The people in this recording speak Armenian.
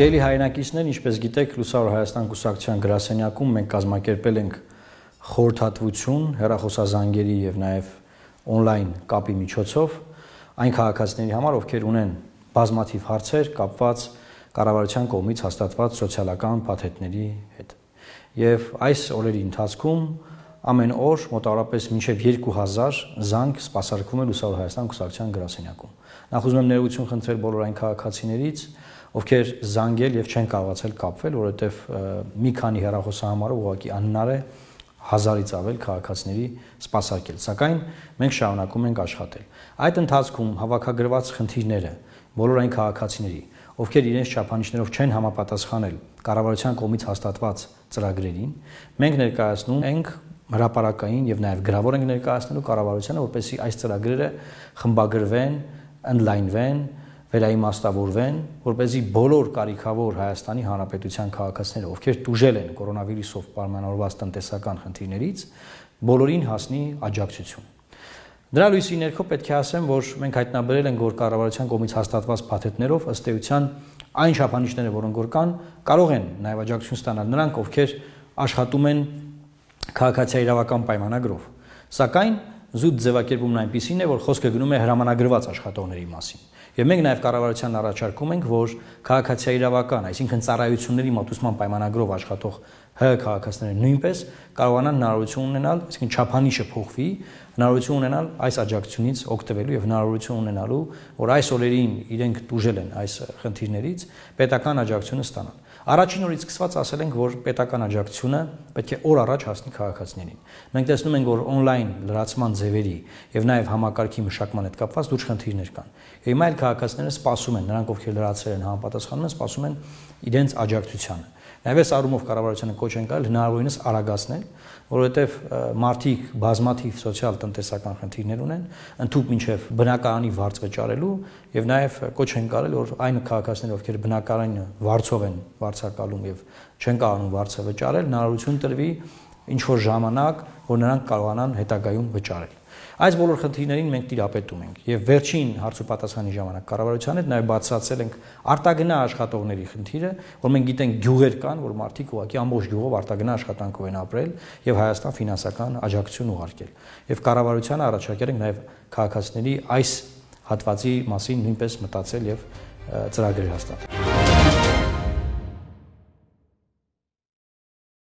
Սիրելի հայրենակիցներ, ինչպես գիտեք, Լուսավոր Հայաստան կուսակցության գրասենյակում մենք կազմակերպել ենք խորհրդատվություն հեռախոսազանգերի եւ նաեւ on-line կապի միջոցով այն քաղաքացիների համար, ովքեր ունեն բազմաթիվ հարցեր կապված կառավարության կողմից հաստատված սոցիալական փաթեթների հետ։ Եվ այս օրերի ընթացքում ամեն օր մոտավորապես մինչև 2000 զանգ սպասարկվում է Լուսավոր Հայաստան կուսակցության գրասենյակում։ Նախ ուզում եմ ներողություն խնդրել բոլոր այն քաղաքացիներից, ովքեր զանգել եւ չեն կարողացել կապվել, որովհետեւ մի քանի հեռախոսահամարով ուղղակի անհնար է հազարից ավել քաղաքացիների սпасարկել։ Սակայն մենք շարունակում ենք աշխատել։ Այդ ընթացքում հավաքագրված խնդիրները բոլոր այն քաղաքացիների, ովքեր իրենց չափանիշներով չեն համապատասխանել կառավարության կողմից հաստատված ծրագրերին, մենք ներկայացնում ենք հրապարակային եւ նաեւ գրավոր ենք ներկայացնելու կառավարությանը, որպեսզի այս ծրագրերը խմբագրվեն, ընդլայնվեն, վերաիմաստավորվեն, որ เป զի բոլոր կարիքավոր Հայաստանի Հանրապետության քաղաքացիները, ովքեր դժել են կորոնավիրուսով պայմանավորված տնտեսական խնդիրներից, բոլորին հասնի աջակցություն։ Դրա լույսի ներքո պետք է ասեմ, որ մենք հայտնաբերել ենք, որ կառավարության կողմից հաստատված փաթեթներով ըստ էության այն շապանիշները, որոնք որ կան, կարող են նաև աջակցություն ստանալ նրանք, ովքեր աշխատում են քաղաքացիական իրավական պայմանագրով։ Սակայն զուտ ձևակերպումն այնպիսին է, որ խոսքը գնում է հրամանագրված աշխատողների մասին։ Եվ մենք նաև կառավարության առաջարկում ենք, որ քաղաքացիական իրավական, այսինքն ծառայությունների մատուցման պայմանագրով աշխատող ՀՀ քաղաքացիները նույնպես կարողանան հնարավորություն ունենալ, այսինքն չափանիշը փոխվի, հնարավորություն ունենալ այս աջակցությունից օգտվելու եւ հնարավորություն ունենալու, որ այս օրերին իրենք դուժել են այս խնդիրներից, պետական աջակցությունը ստանան։ Առաջին օրից սկսված ասել ենք, որ պետական աջակցությունը պետք է օր առաջ հասնի քաղաքացիներին։ Մենք տեսնում ենք, որ on-line լրացման ձևերի եւ նաեւ համակարգի մշակման հետ կապված դուրս խնդիրներ կան։ Եվ հիմա այլ քաղաքացիները սպասում են, նրանք ովքեր լրացել են, համապատասխանում են, սպասում են իրենց աջակցությանը Նաև այս առումով կառավարությունը կոչ են կարել հնարավորինս արագացնել, որովհետև մարդիկ բազմաթիվ սոցիալ-տնտեսական խնդիրներ ունեն, ընդհուպ մինչև բնակարանի վարձ վճարելու եւ նաև կոչ են կարել, որ այն քաղաքացիները, ովքեր բնակարանը վարձով են վարձակալում եւ չեն կարողանում վարձը վճարել, հնարավորություն տրվի ինչ որ ժամանակ, որ նրանք կարողանան հետագայում վճարել։ Այս բոլոր խնդիրներին մենք տիրապետում ենք եւ վերջին հարցուպատասխանի ժամանակ կառավարության հետ նաեւ բացացել ենք արտագնա աշխատողների խնդիրը, որ մենք գիտենք գյուղեր կան, որ մարդիկ ուղղակի ամբողջ գյուղով արտագնա աշխատանքով են ապրել եւ Հայաստան ֆինանսական աջակցություն ուղարկել։ Եվ կառավարությանը առաջարկել ենք նաեւ քաղաքացիների այս հատվածի մասին նույնպես մտածել եւ ծրագրեր հաստատել։